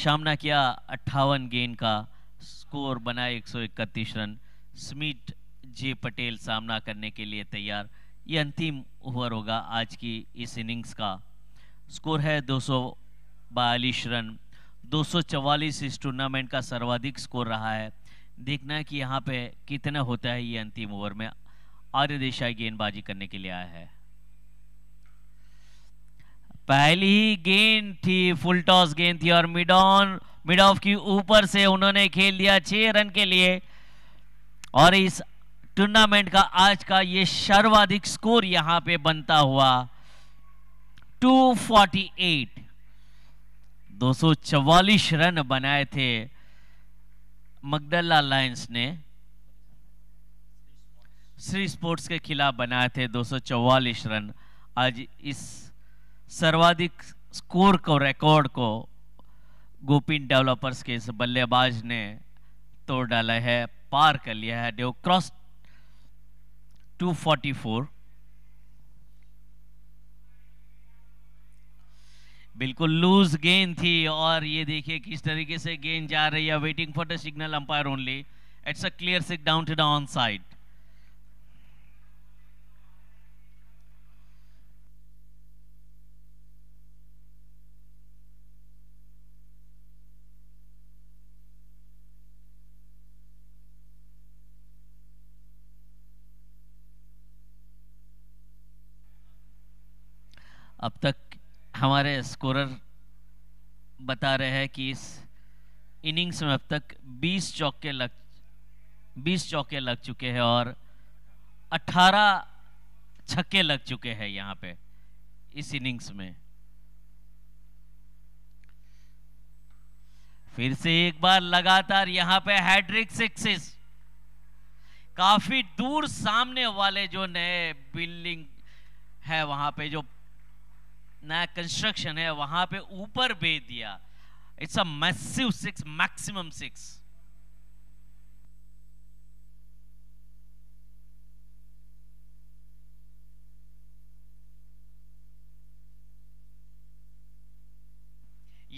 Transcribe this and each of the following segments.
सामना किया अट्ठावन गेंद का स्कोर बना एक रन स्मिट जे पटेल सामना करने के लिए तैयार ये अंतिम ओवर होगा आज की इस इनिंग्स का स्कोर है दो रन 244 इस टूर्नामेंट का सर्वाधिक स्कोर रहा है देखना है कि यहाँ पे कितना होता है ये अंतिम ओवर में आर्य देशाई गेंदबाजी करने के लिए आया है पहली ही गेंद थी फुल टॉस गेंद थी और मिड ऑन मिड ऑफ की ऊपर से उन्होंने खेल दिया छह रन के लिए और इस टूर्नामेंट का आज का ये सर्वाधिक स्कोर यहां पे बनता हुआ 248 244 रन बनाए थे मगडल्ला लायंस ने श्री स्पोर्ट्स के खिलाफ बनाए थे 244 रन आज इस सर्वाधिक स्कोर को रिकॉर्ड को गोपिन डेवलपर्स के इस बल्लेबाज ने तोड़ डाला है पार कर लिया है डेव क्रॉस 244 बिल्कुल लूज गेंद थी और ये देखिए किस तरीके से गेंद जा रही है waiting for the signal umpire only it's a clear sick down to the on side अब तक हमारे स्कोरर बता रहे हैं कि इस इनिंग्स में अब तक 20 चौके लग 20 चौके लग चुके हैं और 18 छक्के लग चुके हैं यहाँ पे इस इनिंग्स में फिर से एक बार लगातार यहां पे हैड्रिक सिक्सेस काफी दूर सामने वाले जो नए बिल्डिंग है वहां पे जो नया कंस्ट्रक्शन है वहां पे ऊपर भेज दिया it's a massive six maximum six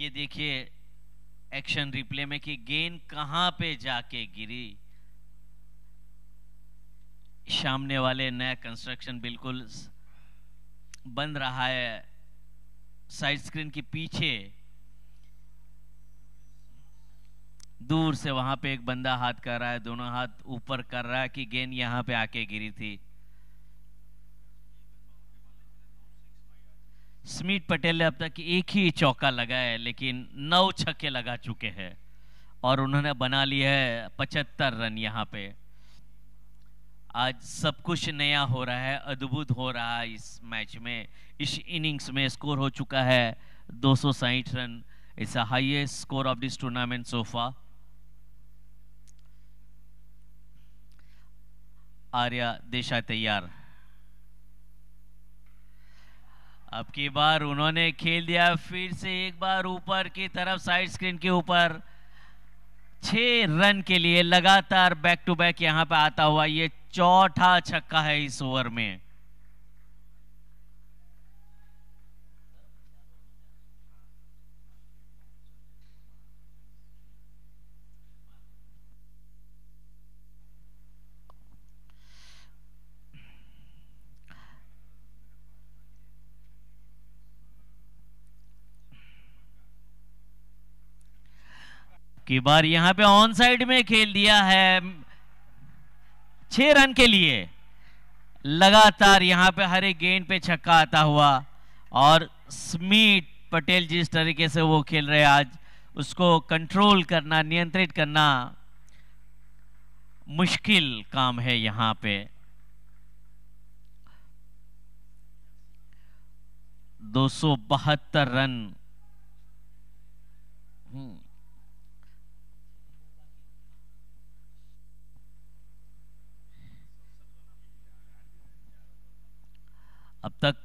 ये देखिए एक्शन रिप्ले में कि गेंद कहां पे जाके गिरी सामने वाले नया कंस्ट्रक्शन बिल्कुल बन रहा है साइड स्क्रीन के पीछे दूर से वहां पे एक बंदा हाथ कर रहा है दोनों हाथ ऊपर कर रहा है कि गेंद यहां पे आके गिरी थी स्मित पटेल ने अब तक एक ही चौका लगाया है लेकिन नौ छक्के लगा चुके हैं और उन्होंने बना लिया है पचहत्तर रन यहाँ पे आज सब कुछ नया हो रहा है अद्भुत हो रहा है इस मैच में इस इनिंग्स में स्कोर हो चुका है दो run it's highest score of this tournament so far Arya Desai तैयार अब की बार उन्होंने खेल दिया फिर से एक बार ऊपर की तरफ साइड स्क्रीन के ऊपर छ रन के लिए लगातार बैक टू बैक यहां पर आता हुआ ये चौथा छक्का है इस ओवर में की बार यहां पे ऑन साइड में खेल दिया है छह रन के लिए लगातार यहां पे हर एक गेंद पे छक्का आता हुआ और स्मीट पटेल जिस तरीके से वो खेल रहे आज उसको कंट्रोल करना नियंत्रित करना मुश्किल काम है यहां पे दो रन हम्म। अब तक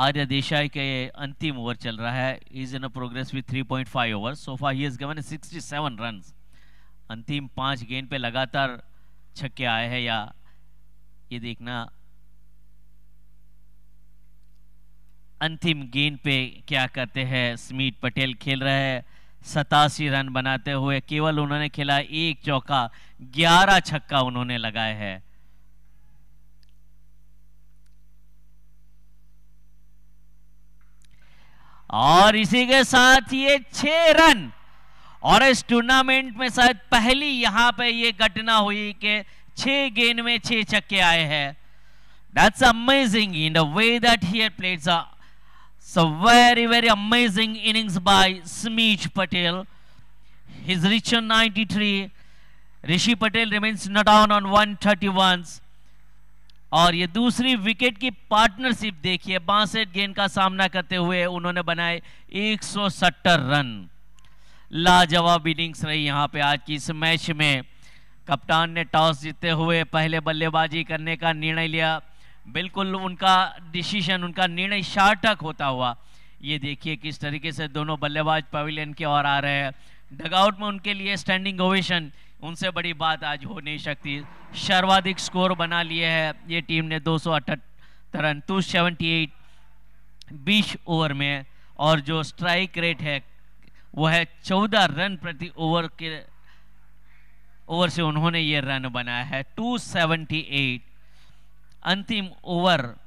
आर्य Deshai ke अंतिम ओवर चल रहा है is in a progress with 3.5 over so far he is gone sixty seven run अंतिम पांच गेंद पे लगातार छक्के आए हैं या ये देखना अंतिम गेंद पे क्या करते हैं स्मित पटेल खेल रहे हैं सतासी रन बनाते हुए केवल उन्होंने खेला एक चौका ग्यारह छक्का उन्होंने लगाए हैं और इसी के साथ ये छह रन और इस टूर्नामेंट में शायद पहली यहां पे ये घटना हुई कि छह गेंद में छह चक्के आए हैं that's amazing in the way that he plates a very very amazing innings by Smit Patel his rich 93 Rishi Patel remains not on on 131 और ये दूसरी विकेट की पार्टनरशिप देखिए बासठ गेंद का सामना करते हुए उन्होंने बनाए 170 रन लाजवाब इनिंग्स रही यहाँ पे आज की इस मैच में कप्तान ने टॉस जीते हुए पहले बल्लेबाजी करने का निर्णय लिया बिल्कुल उनका डिसीजन उनका निर्णय शार्टक होता हुआ ये देखिए किस तरीके से दोनों बल्लेबाज पवेलियन की ओर आ रहे हैं डगआउट में उनके लिए स्टैंडिंग ओवेशन उनसे बड़ी बात आज हो नहीं सकती सर्वाधिक स्कोर बना लिए है ये टीम ने दो सौ रन टू सेवेंटी एट बीस ओवर में और जो स्ट्राइक रेट है वो है चौदह रन प्रति ओवर के ओवर से उन्होंने ये रन बनाया है टू एट अंतिम ओवर